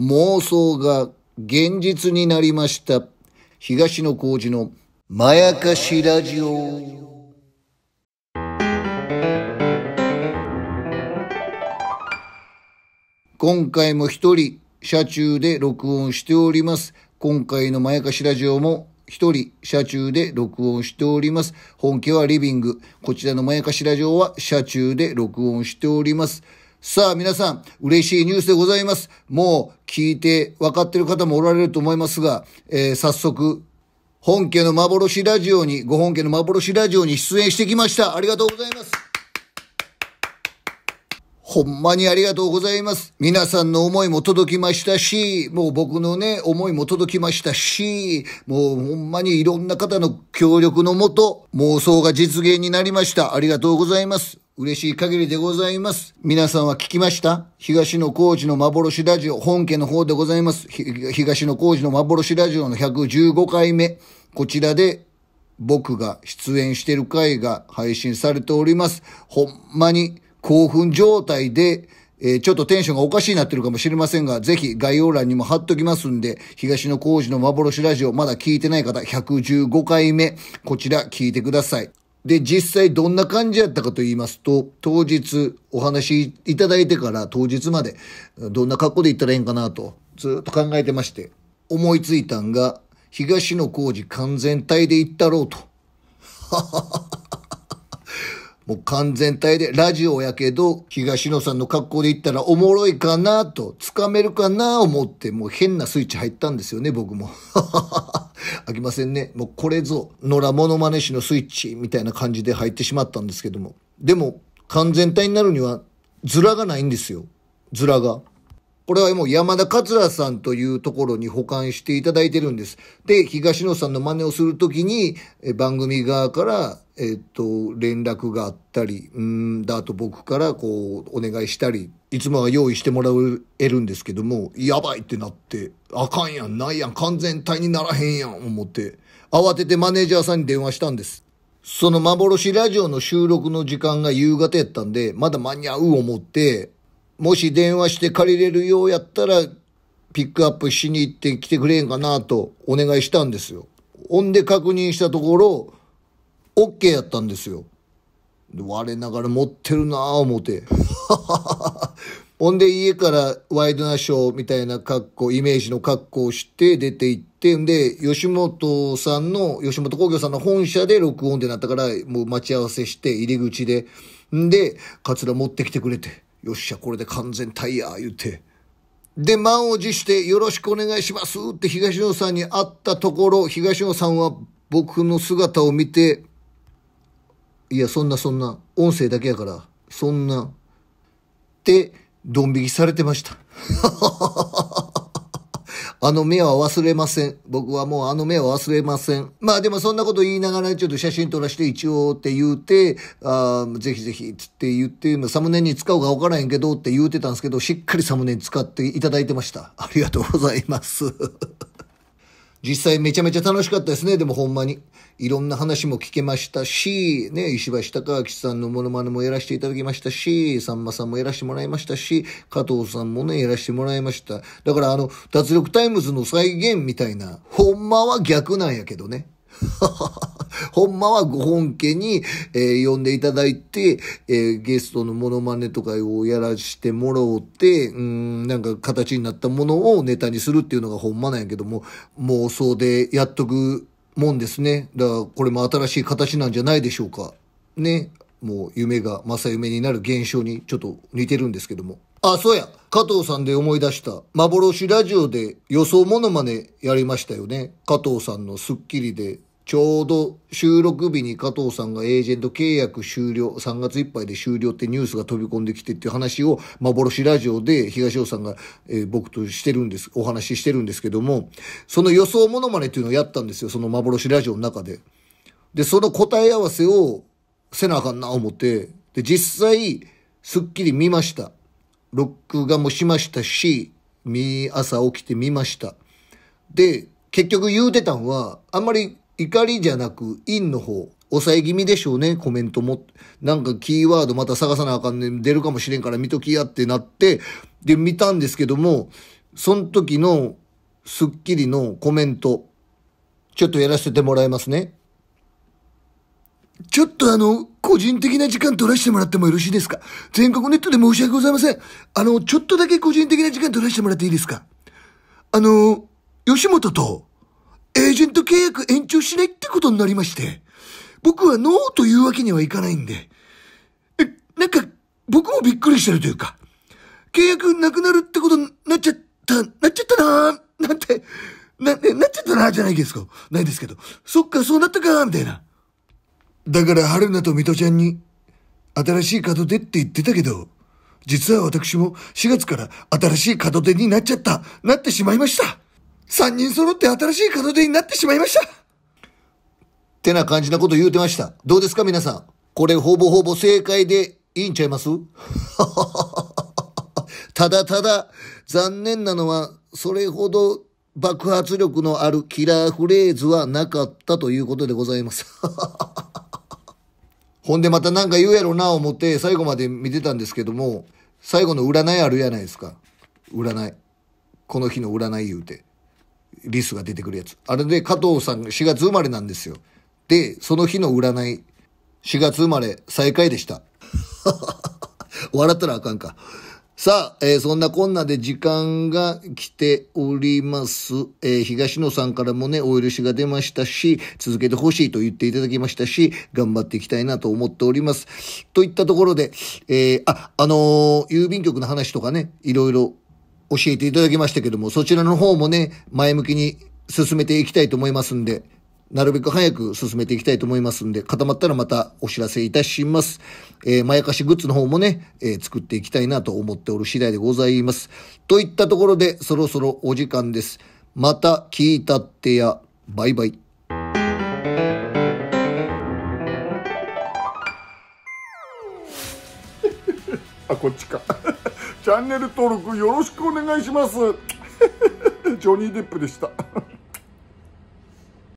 妄想が現実になりました。東野幸治のまやかしラジオ。今回も一人、車中で録音しております。今回のまやかしラジオも一人、車中で録音しております。本家はリビング。こちらのまやかしラジオは車中で録音しております。さあ皆さん、嬉しいニュースでございます。もう聞いて分かってる方もおられると思いますが、えー、早速、本家の幻ラジオに、ご本家の幻ラジオに出演してきました。ありがとうございます。ほんまにありがとうございます。皆さんの思いも届きましたし、もう僕のね、思いも届きましたし、もうほんまにいろんな方の協力のもと、妄想が実現になりました。ありがとうございます。嬉しい限りでございます。皆さんは聞きました東野幸治の幻ラジオ、本家の方でございます。東野幸治の幻ラジオの115回目。こちらで僕が出演してる回が配信されております。ほんまに興奮状態で、えー、ちょっとテンションがおかしいなってるかもしれませんが、ぜひ概要欄にも貼っときますんで、東野幸治の幻ラジオ、まだ聞いてない方、115回目、こちら聞いてください。で、実際どんな感じやったかと言いますと、当日お話いただいてから当日まで、どんな格好で行ったらええんかなと、ずっと考えてまして、思いついたんが、東野幸治完全体で行ったろうと。ははは。もう完全体でラジオやけど、東野さんの格好で行ったらおもろいかなと、つかめるかな思って、もう変なスイッチ入ったんですよね、僕も。飽きませんね。もうこれぞ、野良モノマネ師のスイッチみたいな感じで入ってしまったんですけども。でも、完全体になるには、ズラがないんですよ。ズラが。これはもう山田桂さんというところに保管していただいてるんです。で、東野さんの真似をするときに、番組側からえっと、連絡があったり、うんだ、あと僕からこう、お願いしたり、いつもは用意してもらえるんですけども、やばいってなって、あかんやん、ないやん、完全体にならへんやん、思って、慌ててマネージャーさんに電話したんです。その幻ラジオの収録の時間が夕方やったんで、まだ間に合う思って、もし電話して借りれるようやったら、ピックアップしに行って来てくれへんかなとお願いしたんですよ。ほんで確認したところ、OK やったんですよ。我ながら持ってるなぁ思て。ほんで家からワイドナショーみたいな格好、イメージの格好をして出て行って、んで、吉本さんの、吉本興業さんの本社で録音ってなったから、もう待ち合わせして入り口で、んで、カツラ持ってきてくれて、よっしゃ、これで完全タイヤ、言うて。で、満を持して、よろしくお願いしますって東野さんに会ったところ、東野さんは僕の姿を見て、いや、そんなそんな、音声だけやから、そんな、って、ドン引きされてました。あの目は忘れません。僕はもうあの目は忘れません。まあでもそんなこと言いながらちょっと写真撮らして一応って言うて、あぜひぜひつって言って、サムネに使うかわからへんけどって言うてたんですけど、しっかりサムネに使っていただいてました。ありがとうございます。実際めちゃめちゃ楽しかったですね。でもほんまに。いろんな話も聞けましたし、ね、石橋貴明さんのモノマネもやらせていただきましたし、さんまさんもやらせてもらいましたし、加藤さんもね、やらせてもらいました。だからあの、脱力タイムズの再現みたいな、ほんまは逆なんやけどね。ははは。ほんまはご本家に、えー、呼んでいただいて、えー、ゲストのモノマネとかをやらしてもらうて、うん、なんか形になったものをネタにするっていうのがほんまなんやけども、妄想でやっとくもんですね。だからこれも新しい形なんじゃないでしょうか。ね。もう夢が正夢になる現象にちょっと似てるんですけども。あ、そうや。加藤さんで思い出した。幻ラジオで予想モノマネやりましたよね。加藤さんのスッキリでちょうど収録日に加藤さんがエージェント契約終了、3月いっぱいで終了ってニュースが飛び込んできてっていう話を幻ラジオで東尾さんが、えー、僕としてるんです、お話ししてるんですけども、その予想モノマネっていうのをやったんですよ、その幻ラジオの中で。で、その答え合わせをせなあかんな思って、で、実際、スッキリ見ました。録画もしましたし、朝起きて見ました。で、結局言うてたんは、あんまり怒りじゃなく、陰の方、抑え気味でしょうね、コメントも。なんかキーワードまた探さなあかんねん、出るかもしれんから見ときやってなって、で、見たんですけども、その時のスッキリのコメント、ちょっとやらせてもらいますね。ちょっとあの、個人的な時間取らせてもらってもよろしいですか全国ネットで申し訳ございません。あの、ちょっとだけ個人的な時間取らせてもらっていいですかあの、吉本と、エージェント契約延長しないってことになりまして、僕はノーというわけにはいかないんで、え、なんか、僕もびっくりしてるというか、契約なくなるってことになっちゃった、なっちゃったなーなんて、な、なっちゃったなーじゃないですか。ないですけど、そっか、そうなったかーみたいな。だから、春菜と水戸ちゃんに、新しい門出って言ってたけど、実は私も4月から新しい門出になっちゃった、なってしまいました。三人揃って新しい門出になってしまいました。ってな感じなこと言うてました。どうですか皆さん。これほぼほぼ正解でいいんちゃいます ただただ残念なのはそれほど爆発力のあるキラーフレーズはなかったということでございます。ほんでまた何か言うやろな思って最後まで見てたんですけども、最後の占いあるやないですか。占い。この日の占い言うて。リスが出てくるやつ。あれで加藤さんが4月生まれなんですよ。で、その日の占い、4月生まれ最下位でした。笑ったらあかんか。さあ、えー、そんなこんなで時間が来ております。えー、東野さんからもね、お許しが出ましたし、続けてほしいと言っていただきましたし、頑張っていきたいなと思っております。といったところで、えー、あ、あの郵便局の話とかね、いろいろ教えていただきましたけども、そちらの方もね、前向きに進めていきたいと思いますんで、なるべく早く進めていきたいと思いますんで、固まったらまたお知らせいたします。えー、まやかしグッズの方もね、えー、作っていきたいなと思っておる次第でございます。といったところで、そろそろお時間です。また聞いたってや、バイバイ。あ、こっちか。チャンネル登録よろしくお願いします ジョニー・デップでした